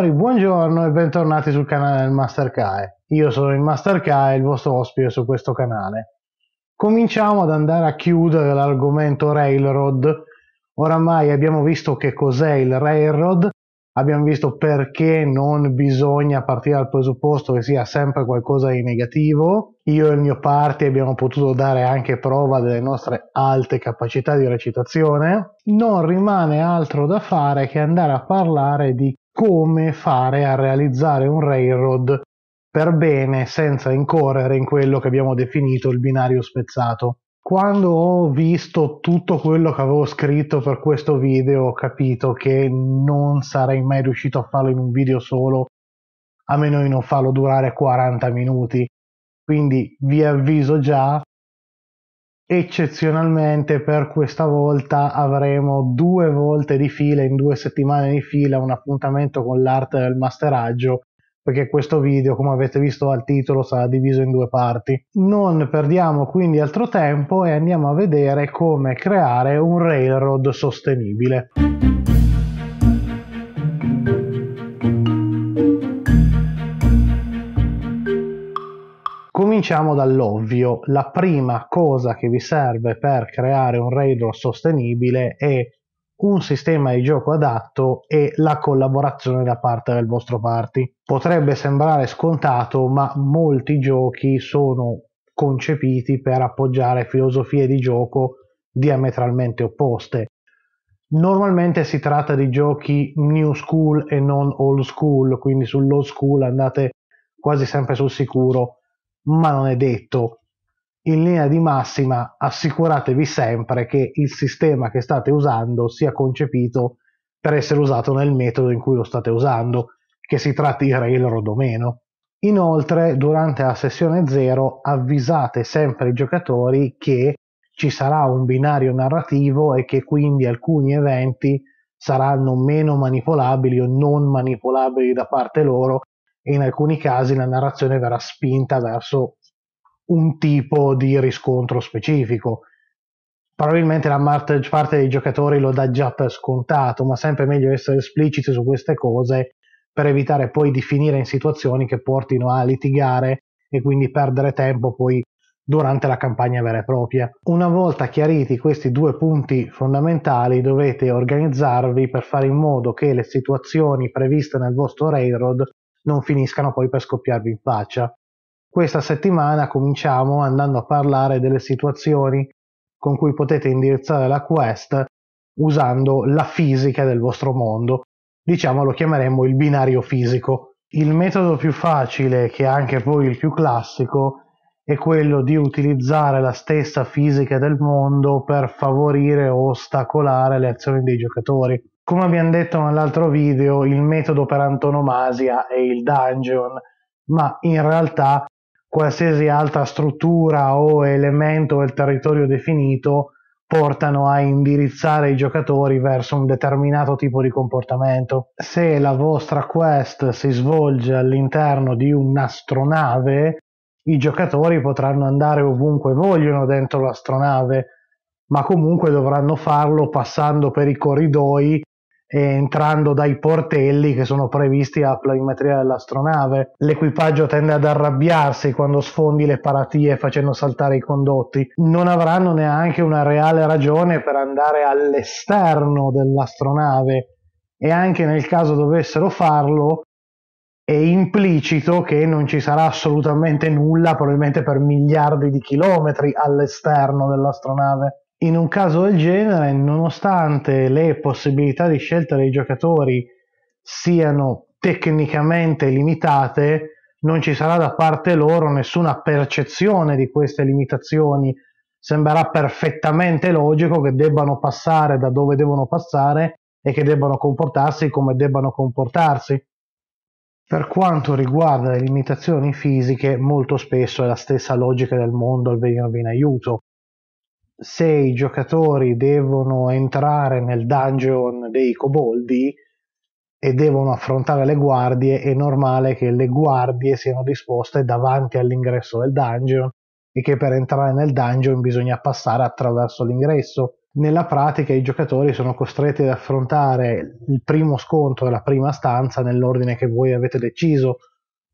signori, buongiorno e bentornati sul canale del Master Kae. Io sono il Master Kae, il vostro ospite su questo canale. Cominciamo ad andare a chiudere l'argomento railroad. Oramai abbiamo visto che cos'è il railroad, abbiamo visto perché non bisogna partire dal presupposto che sia sempre qualcosa di negativo, io e il mio party abbiamo potuto dare anche prova delle nostre alte capacità di recitazione, non rimane altro da fare che andare a parlare di come fare a realizzare un railroad per bene senza incorrere in quello che abbiamo definito il binario spezzato. Quando ho visto tutto quello che avevo scritto per questo video ho capito che non sarei mai riuscito a farlo in un video solo, a meno di non farlo durare 40 minuti quindi vi avviso già, eccezionalmente per questa volta avremo due volte di fila, in due settimane di fila, un appuntamento con l'arte del masteraggio perché questo video, come avete visto al titolo, sarà diviso in due parti. Non perdiamo quindi altro tempo e andiamo a vedere come creare un railroad sostenibile. Cominciamo dall'ovvio, la prima cosa che vi serve per creare un Raidor sostenibile è un sistema di gioco adatto e la collaborazione da parte del vostro party. Potrebbe sembrare scontato, ma molti giochi sono concepiti per appoggiare filosofie di gioco diametralmente opposte. Normalmente si tratta di giochi new school e non old school, quindi sull'old school andate quasi sempre sul sicuro ma non è detto. In linea di massima assicuratevi sempre che il sistema che state usando sia concepito per essere usato nel metodo in cui lo state usando, che si tratti di Railroad o meno. Inoltre, durante la sessione 0 avvisate sempre i giocatori che ci sarà un binario narrativo e che quindi alcuni eventi saranno meno manipolabili o non manipolabili da parte loro e in alcuni casi la narrazione verrà spinta verso un tipo di riscontro specifico. Probabilmente la maggior parte dei giocatori lo dà già per scontato, ma sempre meglio essere espliciti su queste cose per evitare poi di finire in situazioni che portino a litigare e quindi perdere tempo poi durante la campagna vera e propria. Una volta chiariti questi due punti fondamentali dovete organizzarvi per fare in modo che le situazioni previste nel vostro railroad non finiscano poi per scoppiarvi in faccia. Questa settimana cominciamo andando a parlare delle situazioni con cui potete indirizzare la quest usando la fisica del vostro mondo. Diciamo lo chiameremmo il binario fisico. Il metodo più facile, che è anche poi il più classico, è quello di utilizzare la stessa fisica del mondo per favorire o ostacolare le azioni dei giocatori. Come abbiamo detto nell'altro video, il metodo per antonomasia è il dungeon, ma in realtà qualsiasi altra struttura o elemento del territorio definito portano a indirizzare i giocatori verso un determinato tipo di comportamento. Se la vostra quest si svolge all'interno di un'astronave, i giocatori potranno andare ovunque vogliono dentro l'astronave, ma comunque dovranno farlo passando per i corridoi e entrando dai portelli che sono previsti a planimetria dell'astronave. L'equipaggio tende ad arrabbiarsi quando sfondi le paratie facendo saltare i condotti. Non avranno neanche una reale ragione per andare all'esterno dell'astronave e anche nel caso dovessero farlo è implicito che non ci sarà assolutamente nulla, probabilmente per miliardi di chilometri all'esterno dell'astronave. In un caso del genere, nonostante le possibilità di scelta dei giocatori siano tecnicamente limitate, non ci sarà da parte loro nessuna percezione di queste limitazioni. Sembrerà perfettamente logico che debbano passare da dove devono passare e che debbano comportarsi come debbano comportarsi. Per quanto riguarda le limitazioni fisiche, molto spesso è la stessa logica del mondo al venirvi in aiuto. Se i giocatori devono entrare nel dungeon dei coboldi e devono affrontare le guardie, è normale che le guardie siano disposte davanti all'ingresso del dungeon e che per entrare nel dungeon bisogna passare attraverso l'ingresso nella pratica i giocatori sono costretti ad affrontare il primo scontro della prima stanza nell'ordine che voi avete deciso.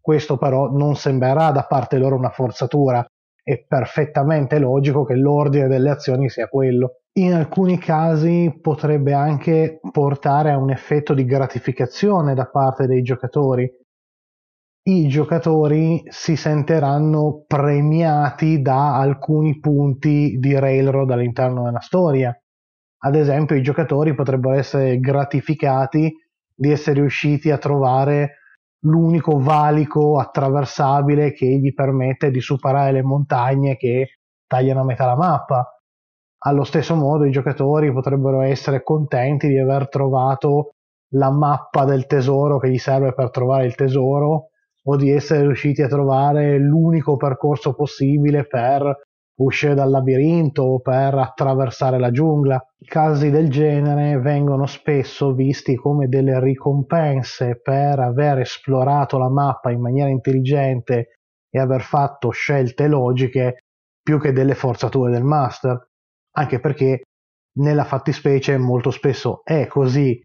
Questo però non sembrerà da parte loro una forzatura, è perfettamente logico che l'ordine delle azioni sia quello. In alcuni casi potrebbe anche portare a un effetto di gratificazione da parte dei giocatori, i giocatori si sentiranno premiati da alcuni punti di railroad all'interno della storia. Ad esempio, i giocatori potrebbero essere gratificati di essere riusciti a trovare l'unico valico attraversabile che gli permette di superare le montagne che tagliano a metà la mappa. Allo stesso modo i giocatori potrebbero essere contenti di aver trovato la mappa del tesoro che gli serve per trovare il tesoro o di essere riusciti a trovare l'unico percorso possibile per uscire dal labirinto o per attraversare la giungla. Casi del genere vengono spesso visti come delle ricompense per aver esplorato la mappa in maniera intelligente e aver fatto scelte logiche più che delle forzature del master, anche perché nella fattispecie molto spesso è così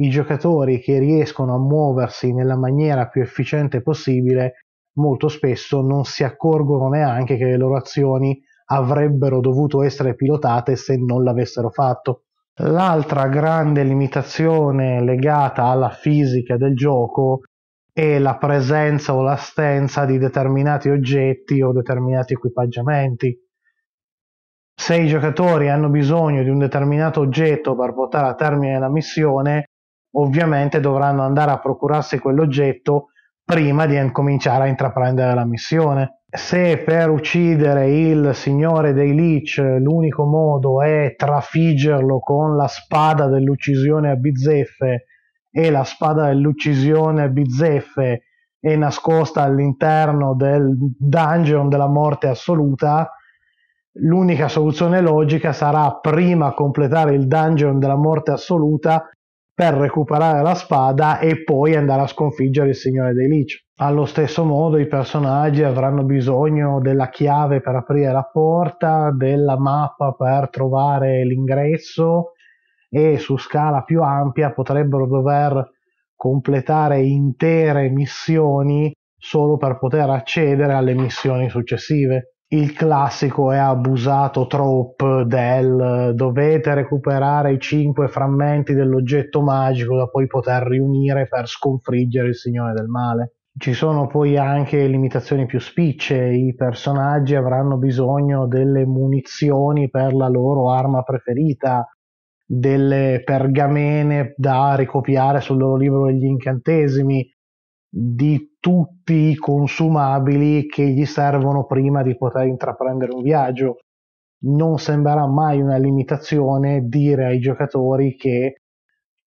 i giocatori che riescono a muoversi nella maniera più efficiente possibile molto spesso non si accorgono neanche che le loro azioni avrebbero dovuto essere pilotate se non l'avessero fatto. L'altra grande limitazione legata alla fisica del gioco è la presenza o l'assenza di determinati oggetti o determinati equipaggiamenti. Se i giocatori hanno bisogno di un determinato oggetto per portare a termine la missione, ovviamente dovranno andare a procurarsi quell'oggetto prima di cominciare a intraprendere la missione. Se per uccidere il signore dei Lich l'unico modo è trafiggerlo con la spada dell'uccisione a bizzeffe e la spada dell'uccisione a bizzeffe è nascosta all'interno del dungeon della morte assoluta, l'unica soluzione logica sarà prima completare il dungeon della morte assoluta per recuperare la spada e poi andare a sconfiggere il signore dei lici. Allo stesso modo i personaggi avranno bisogno della chiave per aprire la porta, della mappa per trovare l'ingresso e su scala più ampia potrebbero dover completare intere missioni solo per poter accedere alle missioni successive il classico è abusato troppo del dovete recuperare i cinque frammenti dell'oggetto magico da poi poter riunire per sconfiggere il signore del male. Ci sono poi anche limitazioni più spicce, i personaggi avranno bisogno delle munizioni per la loro arma preferita, delle pergamene da ricopiare sul loro libro degli incantesimi, di tutti i consumabili che gli servono prima di poter intraprendere un viaggio. Non sembrerà mai una limitazione dire ai giocatori che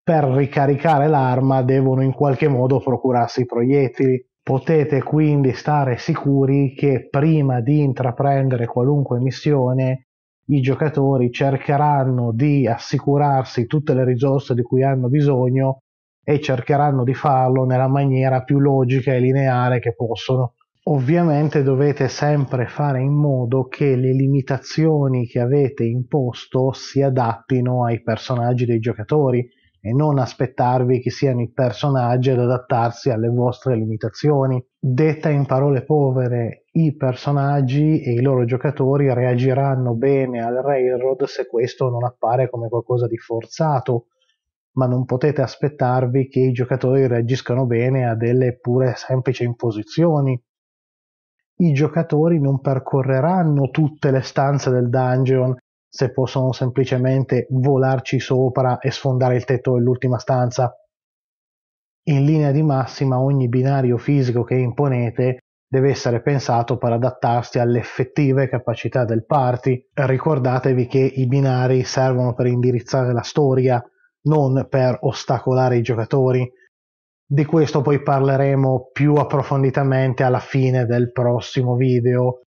per ricaricare l'arma devono in qualche modo procurarsi i proiettili. Potete quindi stare sicuri che prima di intraprendere qualunque missione i giocatori cercheranno di assicurarsi tutte le risorse di cui hanno bisogno e cercheranno di farlo nella maniera più logica e lineare che possono. Ovviamente dovete sempre fare in modo che le limitazioni che avete imposto si adattino ai personaggi dei giocatori e non aspettarvi che siano i personaggi ad adattarsi alle vostre limitazioni. Detta in parole povere, i personaggi e i loro giocatori reagiranno bene al railroad se questo non appare come qualcosa di forzato ma non potete aspettarvi che i giocatori reagiscano bene a delle pure semplici imposizioni. I giocatori non percorreranno tutte le stanze del dungeon se possono semplicemente volarci sopra e sfondare il tetto dell'ultima stanza. In linea di massima ogni binario fisico che imponete deve essere pensato per adattarsi alle effettive capacità del party. Ricordatevi che i binari servono per indirizzare la storia, non per ostacolare i giocatori. Di questo poi parleremo più approfonditamente alla fine del prossimo video.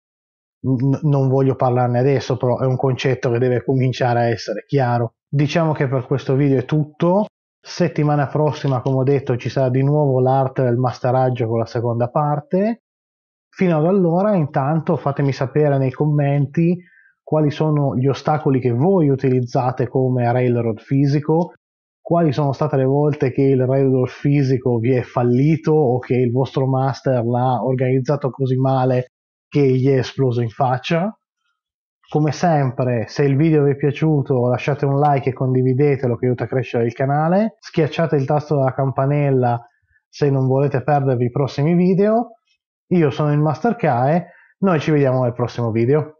N- non voglio parlarne adesso, però è un concetto che deve cominciare a essere chiaro. Diciamo che per questo video è tutto. Settimana prossima, come ho detto, ci sarà di nuovo l'arte del masteraggio con la seconda parte. Fino ad allora, intanto, fatemi sapere nei commenti quali sono gli ostacoli che voi utilizzate come railroad fisico, quali sono state le volte che il record fisico vi è fallito o che il vostro master l'ha organizzato così male che gli è esploso in faccia. Come sempre, se il video vi è piaciuto lasciate un like e condividetelo che aiuta a crescere il canale, schiacciate il tasto della campanella se non volete perdervi i prossimi video. Io sono il Master Kae, noi ci vediamo nel prossimo video.